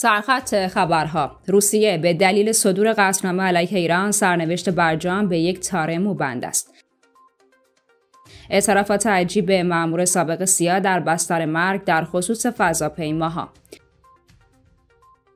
سرخط خبرها روسیه به دلیل صدور قطعنامه علیه ایران سرنوشت برجام به یک تاره مبند است اعترافات عجیب مامور سابق سیا در بستر مرگ در خصوص فضاپیماها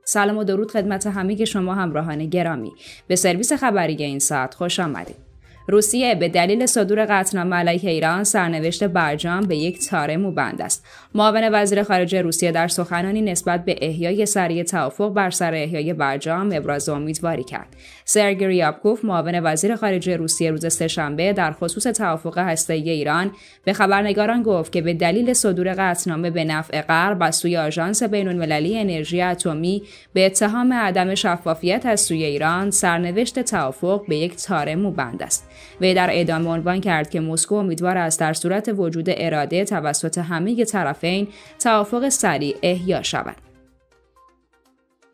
سلام و درود خدمت همه شما همراهان گرامی به سرویس خبری این ساعت خوش آمدید روسیه به دلیل صدور قطعنامه علیه ایران سرنوشت برجام به یک تاره موبند است معاون وزیر خارجه روسیه در سخنانی نسبت به احیای سریع توافق بر سر احیای برجام ابراز امیدواری کرد سرگی ریابکوف معاون وزیر خارجه روسیه روز سهشنبه در خصوص توافق هسته‌ای ایران به خبرنگاران گفت که به دلیل صدور قطعنامه به نفع غرب از سوی آژانس بینالمللی انرژی اتمی به اتهام عدم شفافیت از سوی ایران سرنوشت توافق به یک تاره موبند است وی در ادامه عنوان کرد که مسکو امیدوار است در صورت وجود اراده توسط همه طرفین توافق سریع احیا شود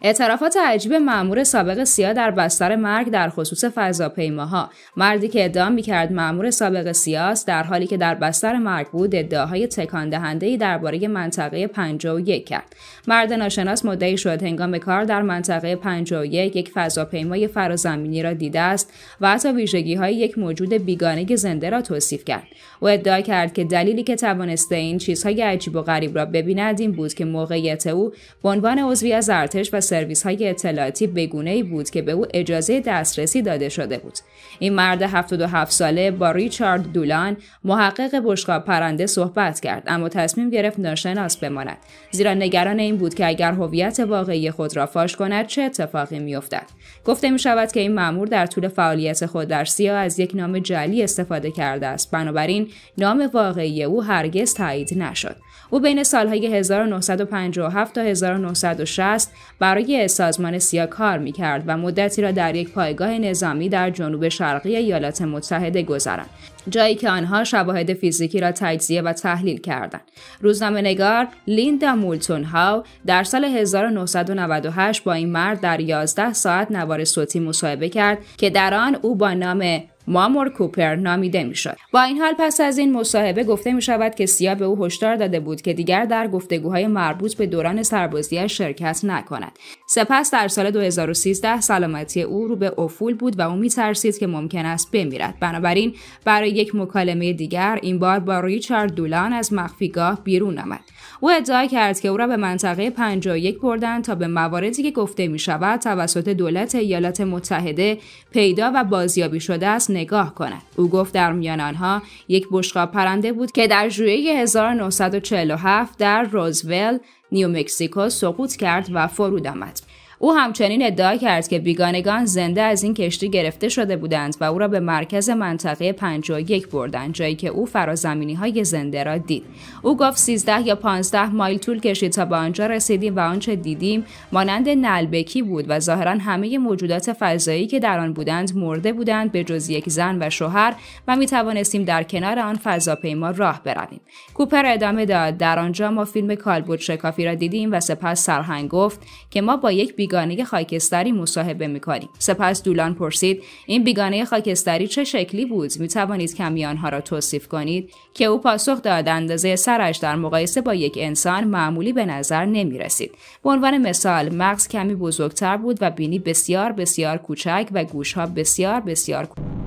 اعترافات عجیب مامور سابق سیا در بستر مرگ در خصوص فضاپیماها مردی که ادعا میکرد مأمور سابق سیاست در حالی که در بستر مرگ بود ادعاهای تکان دهنده درباره منطقه 51 کرد مرد ناشناس مدعی شد هنگام کار در منطقه 51 یک فضاپیمای فرازمینی را دیده است و حتی ویژگی های یک موجود بیگانه زنده را توصیف کرد او ادعا کرد که دلیلی که توانسته این چیزهای عجیب و غریب را ببیند این بود که موقعیت او به عنوان عضوی از ارتش و سرویس های اطلاعاتی بگونه ای بود که به او اجازه دسترسی داده شده بود. این مرد 77 ساله با ریچارد دولان محقق بشقا پرنده صحبت کرد اما تصمیم گرفت ناشناس بماند زیرا نگران این بود که اگر هویت واقعی خود را فاش کند چه اتفاقی میافتد گفته می شود که این مامور در طول فعالیت خود در سیا از یک نام جعلی استفاده کرده است بنابراین نام واقعی او هرگز تایید نشد او بین سالهای 1957 تا 1960 برای برای سازمان سیا کار می کرد و مدتی را در یک پایگاه نظامی در جنوب شرقی ایالات متحده گذراند جایی که آنها شواهد فیزیکی را تجزیه و تحلیل کردند روزنامه نگار لیندا مولتون هاو در سال 1998 با این مرد در 11 ساعت نوار صوتی مصاحبه کرد که در آن او با نام مامور کوپر نامیده میشد با این حال پس از این مصاحبه گفته می شود که سیا به او هشدار داده بود که دیگر در گفتگوهای مربوط به دوران سربازیش شرکت نکند سپس در سال 2013 سلامتی او رو به افول بود و او ترسید که ممکن است بمیرد بنابراین برای یک مکالمه دیگر این بار با ریچارد دولان از مخفیگاه بیرون آمد او ادعا کرد که او را به منطقه 51 بردند تا به مواردی که گفته می شود توسط دولت ایالات متحده پیدا و بازیابی شده است نگاه کند او گفت در میان آنها یک بشقاب پرنده بود که در ژوئیه 1947 در روزول مکسیکو سقوط کرد و فرود آمد او همچنین ادعا کرد که بیگانگان زنده از این کشتی گرفته شده بودند و او را به مرکز منطقه 51 بردند جایی که او فرازمینی های زنده را دید او گفت 13 یا 15 مایل طول کشید تا به آنجا رسیدیم و آنچه دیدیم مانند نلبکی بود و ظاهرا همه موجودات فضایی که در آن بودند مرده بودند به جز یک زن و شوهر و می توانستیم در کنار آن فضاپیما راه برویم کوپر ادامه داد در آنجا ما فیلم کالبوت شکافی را دیدیم و سپس سرهنگ گفت که ما با یک بیگانه خاکستری مصاحبه میکنیم سپس دولان پرسید این بیگانه خاکستری چه شکلی بود می توانید کمی آنها را توصیف کنید که او پاسخ داد اندازه سرش در مقایسه با یک انسان معمولی به نظر نمی رسید به عنوان مثال مغز کمی بزرگتر بود و بینی بسیار بسیار کوچک و گوشها بسیار بسیار کوچک